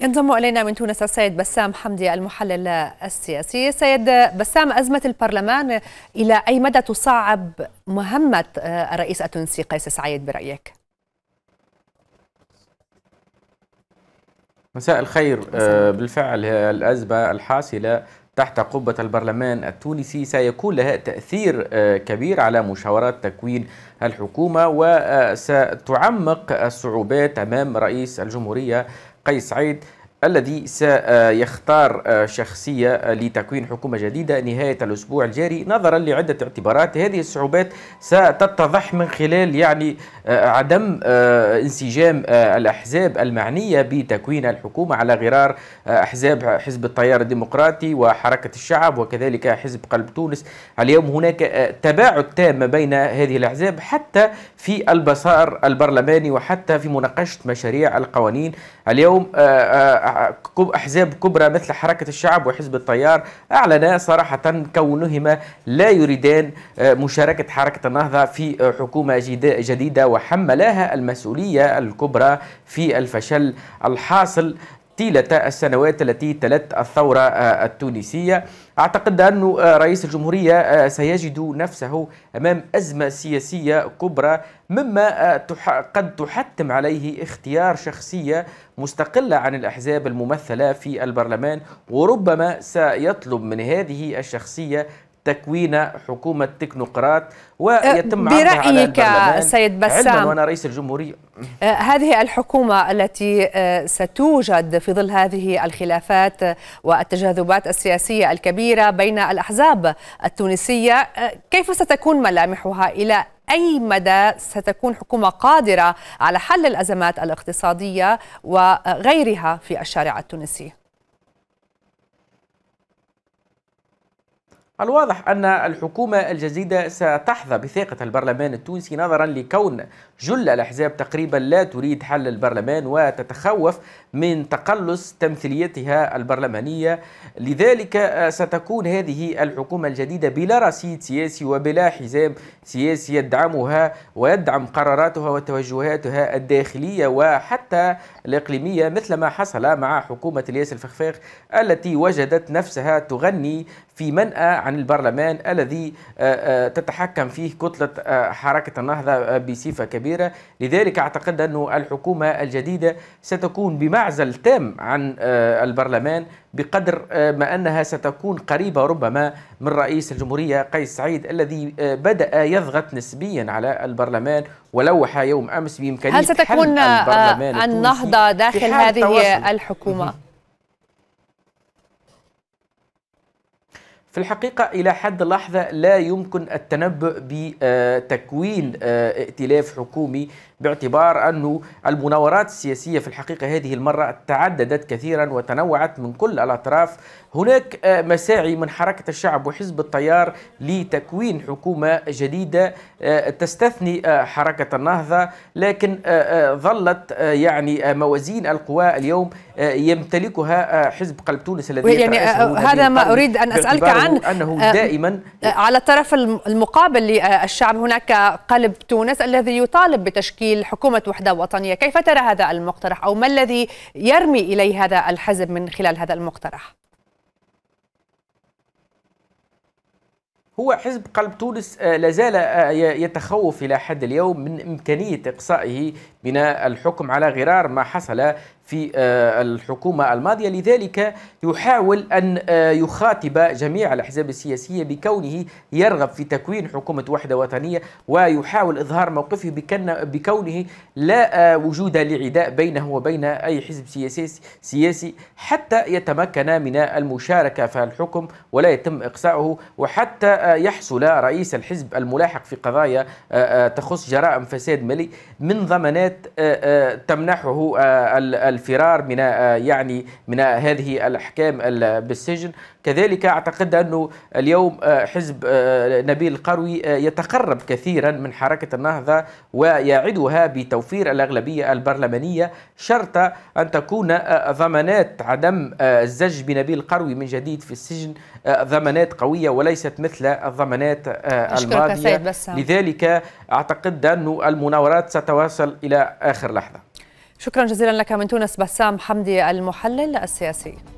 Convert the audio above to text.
ينضم الينا من تونس السيد بسام حمدي المحلل السياسي. سيد بسام ازمه البرلمان الى اي مدى تصعب مهمه آه، الرئيس التونسي قيس سعيد برايك؟ مساء الخير آه، مساء. بالفعل الازمه الحاصله تحت قبة البرلمان التونسي سيكون لها تأثير آه، كبير على مشاورات تكوين الحكومة وستعمق الصعوبات أمام رئيس الجمهورية قيس سعيد الذي سيختار آه، شخصية آه، لتكوين حكومة جديدة نهاية الأسبوع الجاري نظرا لعدة اعتبارات هذه الصعوبات ستتضح من خلال يعني آه، عدم انسجام الأحزاب المعنية بتكوين الحكومة على غرار أحزاب حزب التيار الديمقراطي وحركة الشعب وكذلك حزب قلب تونس اليوم هناك تباعد تام بين هذه الأحزاب حتى في البصار البرلماني وحتى في مناقشة مشاريع القوانين اليوم أحزاب كبرى مثل حركة الشعب وحزب التيار أعلنا صراحة كونهما لا يريدان آه، مشاركة حركة النهضة في آه، حكومة جديدة وحملاها المسؤولية الكبرى في الفشل الحاصل طيلة السنوات التي تلت الثورة آه، التونسية أعتقد أن آه، رئيس الجمهورية آه، سيجد نفسه أمام أزمة سياسية كبرى مما قد تحتم عليه اختيار شخصية مستقلة عن الأحزاب الممثلة في البرلمان وربما سيطلب من هذه الشخصية تكوين حكومة تكنوقراط أه، ويتم برأيك سيد بسام وأنا رئيس الجمهورية أه، هذه الحكومة التي أه، ستوجد في ظل هذه الخلافات والتجاذبات السياسية الكبيرة بين الأحزاب التونسية كيف ستكون ملامحها إلى أي مدى ستكون حكومة قادرة على حل الأزمات الاقتصادية وغيرها في الشارع التونسي؟ الواضح أن الحكومة الجديدة ستحظى بثقة البرلمان التونسي نظرا لكون جل الأحزاب تقريبا لا تريد حل البرلمان وتتخوف من تقلص تمثيليتها البرلمانية لذلك آه، ستكون هذه الحكومة الجديدة بلا رصيد سياسي وبلا حزام سياسي يدعمها ويدعم قراراتها وتوجهاتها الداخلية وحتى الإقليمية مثل ما حصل مع حكومة الياس الفخفاخ التي وجدت نفسها تغني في منأى عن البرلمان الذي آه، آه، تتحكم فيه كتلة آه، حركة النهضة بصفة كبيرة لذلك أعتقد أن الحكومة الجديدة ستكون بمعزل تام عن البرلمان بقدر ما أنها ستكون قريبة ربما من رئيس الجمهورية قيس سعيد الذي بدأ يضغط نسبيا على البرلمان ولوح يوم أمس بإمكانية هل ستكون البرلمان النهضة داخل هذه الحكومة؟ في الحقيقة إلى حد اللحظة لا يمكن التنبؤ بتكوين آه، ائتلاف حكومي باعتبار أن المناورات السياسية في الحقيقة هذه المرة تعددت كثيرا وتنوعت من كل الأطراف هناك آه، مساعي من حركة الشعب وحزب التيار لتكوين حكومة جديدة آه، تستثني حركة النهضة لكن ظلت يعني موازين القوى اليوم آه، يمتلكها آه، حزب قلب تونس الذي يعني آه، هذا ما اريد ان اسالك عنه انه دائما على الطرف المقابل للشعب هناك قلب تونس الذي يطالب بتشكيل حكومه وحده وطنيه، كيف ترى هذا المقترح او ما الذي يرمي اليه هذا الحزب من خلال هذا المقترح؟ هو حزب قلب تونس لازال يتخوف إلى حد اليوم من إمكانية إقصائه بناء الحكم على غرار ما حصل في آه، الحكومة الماضية لذلك يحاول أن آه، يخاطب جميع الأحزاب السياسية بكونه يرغب في تكوين حكومة وحدة وطنية ويحاول إظهار موقفه بكونه لا آه، وجود لعداء بينه وبين أي حزب سياسي, سياسي حتى يتمكن من المشاركة في الحكم ولا يتم إقصاؤه وحتى يحصل رئيس الحزب الملاحق في قضايا تخص جرائم فساد مالي من ضمانات تمنحه الفرار من آه، يعني من آه، هذه الاحكام بالسجن كذلك اعتقد انه اليوم آه، حزب نبيل القروي يتقرب كثيرا من حركه النهضه ويعدها بتوفير الاغلبيه البرلمانيه شرط ان تكون ضمانات عدم الزج بنبيل القروي من جديد في السجن ضمانات قويه وليست مثل الضمانات الماضيه لذلك اعتقد انه المناورات ستواصل الى اخر لحظه شكرا جزيلا لك من تونس بسام حمدي المحلل السياسي